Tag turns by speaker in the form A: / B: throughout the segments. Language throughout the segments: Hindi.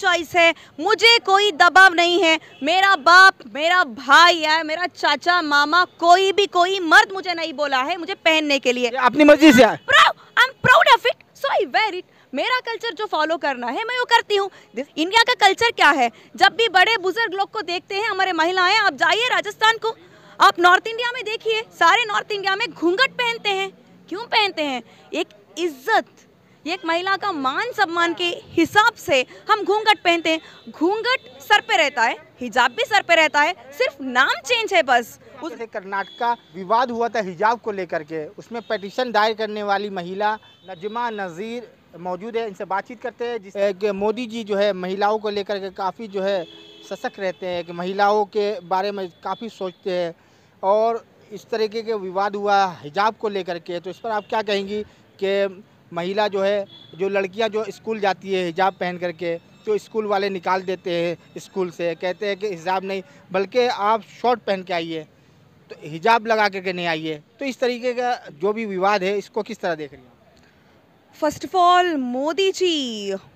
A: चॉइस है मुझे कोई दबाव नहीं है मेरा बाप मेरा भाई है मेरा चाचा मामा कोई भी कोई मर्द मुझे नहीं बोला है मुझे पहनने के लिए अपनी मर्जी से proud of it so I wear it मेरा कल्चर जो फॉलो करना है मैं वो करती हूँ इंडिया का कल्चर क्या है जब भी बड़े बुजुर्ग लोग को देखते हैं हमारे महिलाएं आप जाइए राजस्थान को आप नॉर्थ इंडिया में देखिए सारे नॉर्थ इंडिया में घूंघट पहनते हैं क्यों पहनते हैं एक इज्जत ये एक महिला का मान सम्मान के हिसाब से हम घूंघट पहनते हैं घूंघट सर पे रहता है हिजाब भी सर पे रहता है सिर्फ नाम चेंज
B: है बस उस कर्नाटका विवाद हुआ था हिजाब को लेकर के उसमें पटिशन दायर करने वाली महिला नजमा नज़ीर मौजूद है इनसे बातचीत करते हैं जिस मोदी जी जो है महिलाओं को लेकर के काफ़ी जो है सशक्त रहते हैं कि महिलाओं के बारे में काफ़ी सोचते हैं और इस तरीके के विवाद हुआ हिजाब को लेकर के तो इस पर आप क्या कहेंगी कि महिला जो है जो लड़कियां जो स्कूल जाती है हिजाब पहन करके जो स्कूल वाले निकाल देते हैं स्कूल से कहते हैं कि हिजाब नहीं बल्कि आप शॉर्ट पहन के आइए तो हिजाब लगा करके नहीं आइए तो इस तरीके का जो भी विवाद है इसको किस तरह देख रही हैं
A: first of all Modi ji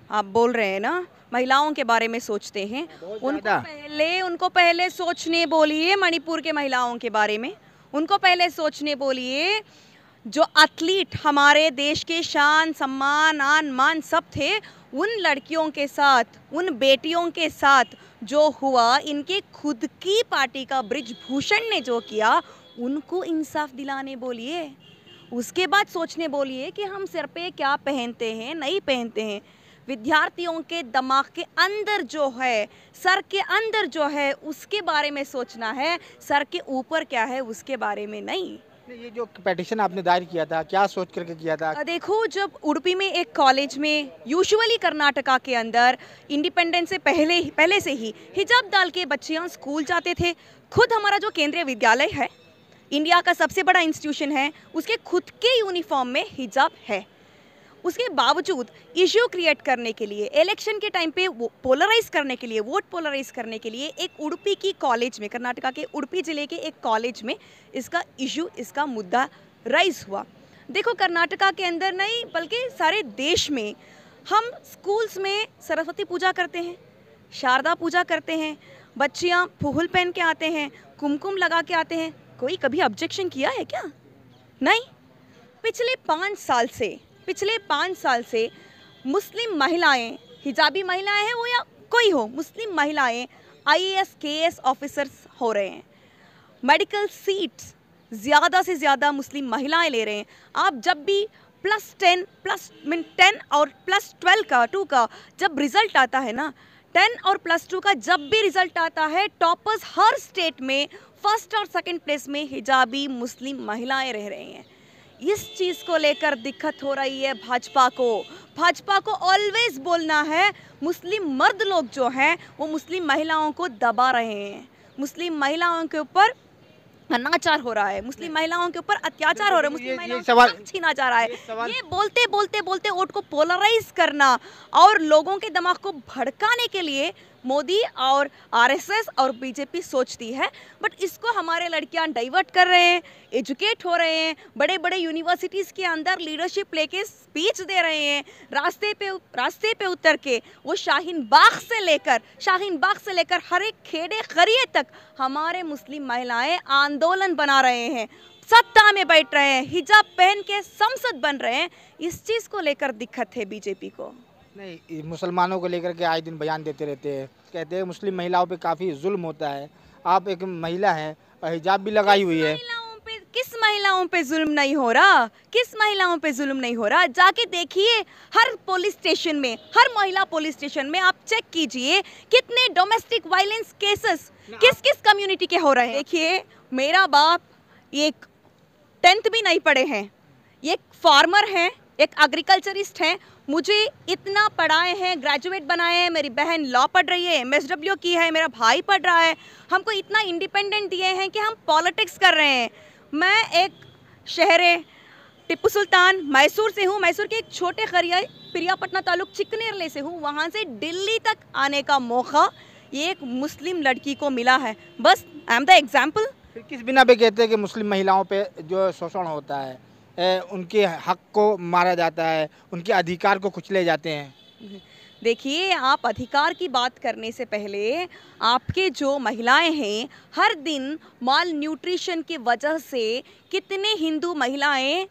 A: आप बोल रहे हैं ना महिलाओं के बारे में सोचते हैं उनको पहले उनको पहले सोचने बोलिए मणिपुर के महिलाओं के बारे में उनको पहले सोचने बोलिए जो एथलीट हमारे देश के शान सम्मान आन मान सब थे उन लड़कियों के साथ उन बेटियों के साथ जो हुआ इनके खुद की पार्टी का भूषण ने जो किया उनको इंसाफ दिलाने बोलिए उसके बाद सोचने बोलिए कि हम सिर पे क्या पहनते हैं नहीं पहनते हैं विद्यार्थियों के दिमाग के अंदर जो है सर के अंदर जो है उसके बारे में सोचना है सर के ऊपर क्या है उसके बारे में नहीं ये जो
B: पटिशन आपने दायर किया था क्या सोच करके किया
A: था देखो जब उड़पी में एक कॉलेज में यूजुअली कर्नाटका के अंदर इंडिपेंडेंस से पहले पहले से ही हिजाब डाल के बच्चियाँ स्कूल जाते थे खुद हमारा जो केंद्रीय विद्यालय है इंडिया का सबसे बड़ा इंस्टीट्यूशन है उसके खुद के यूनिफॉर्म में हिजाब है उसके बावजूद इश्यू क्रिएट करने के लिए इलेक्शन के टाइम पे पोलराइज करने के लिए वोट पोलराइज करने के लिए एक उड़पी की कॉलेज में कर्नाटका के उड़पी जिले के एक कॉलेज में इसका इशू इसका मुद्दा राइज हुआ देखो कर्नाटका के अंदर नहीं बल्कि सारे देश में हम स्कूल्स में सरस्वती पूजा करते हैं शारदा पूजा करते हैं बच्चियाँ फूहल पहन के आते हैं कुमकुम लगा के आते हैं कोई कभी ऑब्जेक्शन किया है क्या नहीं पिछले पाँच साल से पिछले पाँच साल से मुस्लिम महिलाएं हिजाबी महिलाएं हैं वो या कोई हो मुस्लिम महिलाएं आईएएस केएएस ऑफिसर्स हो रहे हैं मेडिकल सीट्स ज़्यादा से ज़्यादा मुस्लिम महिलाएं ले रहे हैं आप जब भी प्लस टेन प्लस मीन टेन और प्लस ट्वेल्व का टू का जब रिज़ल्ट आता है ना टेन और प्लस टू का जब भी रिज़ल्ट आता है टॉपर्स हर स्टेट में फर्स्ट और सेकंड प्लेस में हिजाबी मुस्लिम महिलाएं रह रही हैं इस चीज को लेकर दिक्कत हो रही है भाजपा को भाजपा को ऑलवेज बोलना है मुस्लिम मर्द लोग जो हैं वो मुस्लिम महिलाओं को दबा रहे हैं मुस्लिम महिलाओं के ऊपर अनाचार हो रहा है मुस्लिम महिलाओं के ऊपर अत्याचार हो रहा है मुस्लिम महिलाओं को छीना जा रहा है ये बोलते बोलते बोलते वोट को पोलराइज करना और लोगों के दिमाग को भड़काने के लिए मोदी और आरएसएस और बीजेपी सोचती है बट इसको हमारे लड़कियां डाइवर्ट कर रहे हैं एजुकेट हो रहे हैं बड़े बड़े यूनिवर्सिटीज़ के अंदर लीडरशिप लेके स्पीच दे रहे हैं रास्ते पे रास्ते पे उतर के वो शाहीन बाग से लेकर शाहीन बाग से लेकर हर एक खेड़े खरिए तक हमारे मुस्लिम महिलाएँ आंदोलन बना रहे हैं सत्ता में बैठ रहे हैं हिजाब पहन के संसद बन रहे हैं इस चीज़ को लेकर दिक्कत है बीजेपी को नहीं मुसलमानों को लेकर के आए दिन
B: बयान देते रहते हैं कहते हैं मुस्लिम महिलाओं पे काफ़ी जुल्म होता है आप एक महिला हैं और हिजाब भी लगाई हुई है
A: किस महिलाओं पे जुल्म नहीं हो रहा किस महिलाओं पे जुल्म नहीं हो रहा जाके देखिए हर पुलिस स्टेशन में हर महिला पुलिस स्टेशन में आप चेक कीजिए कितने डोमेस्टिक वायलेंस केसेस किस किस कम्युनिटी के हो रहे हैं देखिए मेरा बाप एक टेंथ भी नहीं पढ़े हैं ये फार्मर हैं एक एग्रीकल्चरिस्ट हैं मुझे इतना पढ़ाए हैं ग्रेजुएट बनाए हैं मेरी बहन लॉ पढ़ रही है एम की है मेरा भाई पढ़ रहा है हमको इतना इंडिपेंडेंट दिए हैं कि हम पॉलिटिक्स कर रहे हैं मैं एक शहरे टिप्पू सुल्तान मैसूर से हूँ मैसूर के एक छोटे खरिया प्रियापटना तालुक चिकनेरले से हूँ वहाँ से दिल्ली तक आने का मौका ये एक मुस्लिम लड़की को मिला है बस आई एम द एग्जाम्पल किस बिना
B: पे कहते हैं कि मुस्लिम महिलाओं पे जो शोषण होता है उनके हक को मारा जाता है उनके अधिकार को कुचले जाते हैं
A: देखिए आप अधिकार की बात करने से पहले आपके जो महिलाएं हैं हर दिन माल न्यूट्रिशन की वजह से कितने हिंदू महिलाएं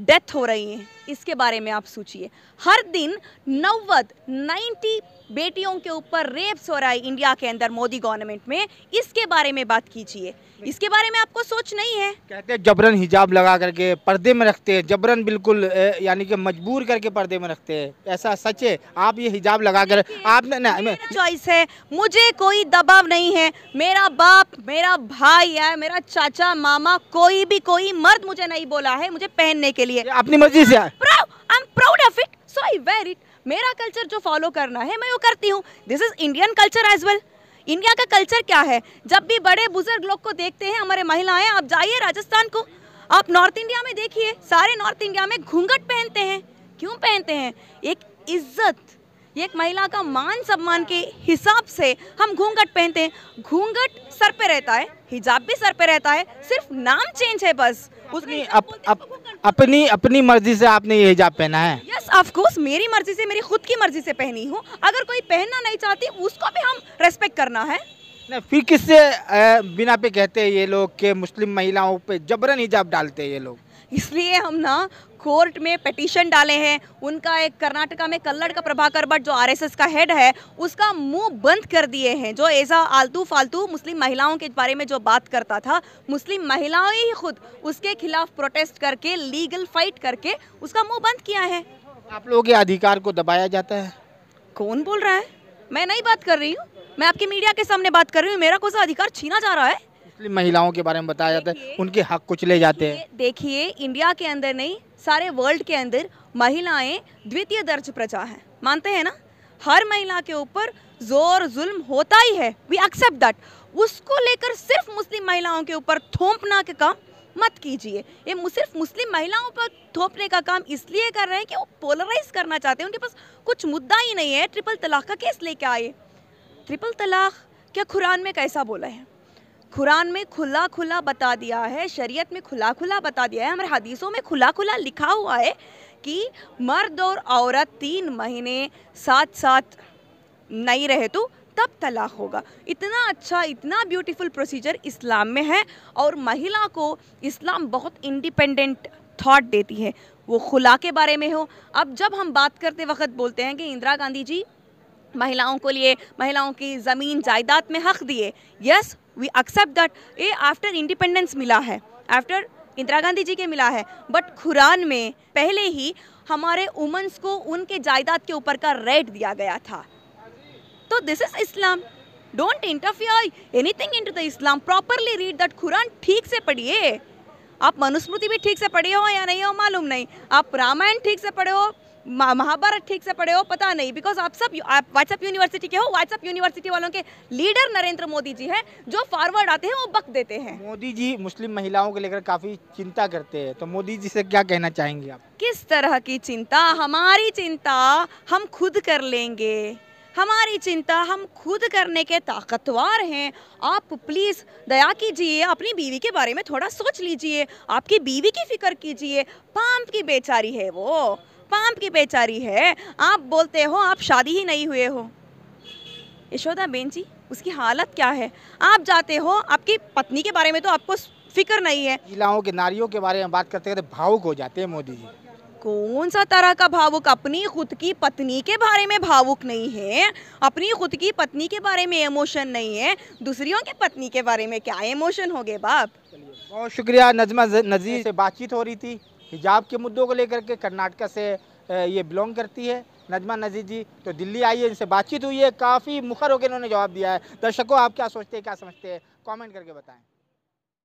A: डेथ हो रही हैं इसके बारे में आप सोचिए हर दिन नव्वद नाइन्टी बेटियों के ऊपर रेप्स हो रहा है इंडिया के अंदर मोदी गवर्नमेंट में इसके बारे में बात कीजिए इसके बारे में आपको सोच नहीं है कहते हैं
B: जबरन हिजाब लगा करके पर्दे में रखते हैं जबरन बिल्कुल यानी कि मजबूर करके पर्दे में रखते हैं ऐसा सच है आप ये हिजाब लगा कर आपने ना
A: चॉइस है मुझे कोई दबाव नहीं है मेरा बाप मेरा भाई है मेरा चाचा मामा कोई भी कोई मर्द मुझे नहीं बोला है मुझे पहनने के लिए अपनी मर्जी से I am proud of it so I wear it मेरा कल्चर जो फॉलो करना है मैं वो करती हूँ this is Indian culture as well India का कल्चर क्या है जब भी बड़े बुजुर्ग लोग को देखते हैं हमारे महिलाएं आप जाइए राजस्थान को आप नॉर्थ इंडिया में देखिए सारे नॉर्थ इंडिया में घूंघट पहनते हैं क्यों पहनते हैं एक इज्जत एक महिला का मान सम्मान के हिसाब से हम घूंघट पहनते हैं घूंघट सर पे रहता है हिजाब भी सर पे रहता है सिर्फ नाम चेंज है बस उसने अप, अप,
B: अपनी अपनी मर्जी से आपने ये हिजाब पहना है
A: ऑफकोर्स मेरी मर्जी से मेरी खुद की मर्जी से पहनी हूँ अगर कोई पहनना नहीं चाहती उसको भी हम रेस्पेक्ट करना है ना
B: फिर किससे बिना पे कहते हैं ये लोग के मुस्लिम महिलाओं पे जबरन हिजाब डालते हैं ये लोग
A: इसलिए हम ना कोर्ट में पटिशन डाले हैं उनका एक कर्नाटका में कल्लड़ का प्रभाकर भट्ट जो आरएसएस का हेड है उसका मुंह बंद कर दिए हैं जो ऐसा आलतू फालतू मुस्लिम महिलाओं के बारे में जो बात करता था मुस्लिम महिलाएं ही खुद उसके खिलाफ प्रोटेस्ट करके लीगल फाइट करके उसका मुंह बंद किया है आप
B: लोगों के अधिकार को दबाया जाता है कौन बोल
A: रहा है मैं नहीं बात कर रही हूँ मैं आपके मीडिया के सामने बात कर रही हूँ मेरा कौन सा अधिकार छीना जा रहा है
B: इसलिए महिलाओं के बारे में बताया जाता है उनके हक कुछ ले जाते हैं
A: देखिए इंडिया के अंदर नहीं सारे वर्ल्ड के अंदर महिलाएं द्वितीय दर्ज प्रजा हैं मानते हैं ना हर महिला के ऊपर जोर जुल्म होता ही है वी एक्सेप्ट दैट उसको लेकर सिर्फ मुस्लिम महिलाओं के ऊपर थोपना के काम मत कीजिए ये सिर्फ मुस्लिम महिलाओं पर थोपने का काम इसलिए कर रहे हैं कि वो पोलराइज करना चाहते हैं उनके पास कुछ मुद्दा ही नहीं है ट्रिपल तलाक का केस लेके आए ट्रिपल तलाक क्या कुरान में कैसा बोला है कुरान में खुला खुला बता दिया है शरीयत में खुला खुला बता दिया है हमारे हदीसों में खुला खुला लिखा हुआ है कि मर्द और औरत तीन महीने साथ साथ नहीं रहे तो तब तलाक होगा इतना अच्छा इतना ब्यूटीफुल प्रोसीजर इस्लाम में है और महिला को इस्लाम बहुत इंडिपेंडेंट थाट देती है वो खुला के बारे में हो अब जब हम बात करते वक्त बोलते हैं कि इंदिरा गांधी जी महिलाओं को लिए महिलाओं की ज़मीन जायदाद में हक दिए यस वी एक्सेप्ट दैट ये आफ्टर इंडिपेंडेंस मिला है आफ्टर इंदिरा गांधी जी के मिला है बट खुरान में पहले ही हमारे उमन्स को उनके जायदाद के ऊपर का रेट दिया गया था तो this is Islam don't interfere anything into the Islam properly read that Quran ठीक से पढ़िए आप मनुस्मृति भी ठीक से पढ़े हो या नहीं हो मालूम नहीं आप रामायण ठीक से पढ़े हो महाभारत ठीक से पढ़े हो पता नहीं बिकॉज आप सब आप व्हाट्सएप यूनिवर्सिटी के हो व्हाट्सएप यूनिवर्सिटी वालों के लीडर नरेंद्र मोदी जी हैं जो फॉरवर्ड आते हैं वो बक देते हैं
B: मोदी जी मुस्लिम महिलाओं को लेकर काफी चिंता करते हैं तो मोदी जी से क्या कहना चाहेंगे आप
A: किस तरह की चिंता हमारी चिंता हम खुद कर लेंगे हमारी चिंता हम खुद करने के ताकतवर हैं आप प्लीज़ दया कीजिए अपनी बीवी के बारे में थोड़ा सोच लीजिए आपकी बीवी की फिक्र कीजिए पाम्प की बेचारी है वो पाम्प की बेचारी है आप बोलते हो आप शादी ही नहीं हुए हो यशोदा बेन जी उसकी हालत क्या है आप जाते हो आपकी पत्नी के बारे में तो आपको फिक्र नहीं है महिलाओं के नारियों के बारे में बात करते करते तो भावुक हो जाते हैं मोदी जी कौन सा तरह का भावुक अपनी खुद की पत्नी के बारे में भावुक नहीं है अपनी खुद की पत्नी के बारे में इमोशन नहीं है दूसरियों के पत्नी के बारे में क्या इमोशन हो गए बाप बहुत शुक्रिया
B: नजमा नज़ीर से बातचीत हो रही थी
A: हिजाब के मुद्दों को लेकर के
B: कर्नाटका से ये बिलोंग करती है नजमा नजीर जी तो दिल्ली आई है इनसे बातचीत हुई है काफ़ी मुखर होकर इन्होंने जवाब दिया है दर्शकों आप क्या सोचते हैं क्या समझते हैं कॉमेंट करके बताएं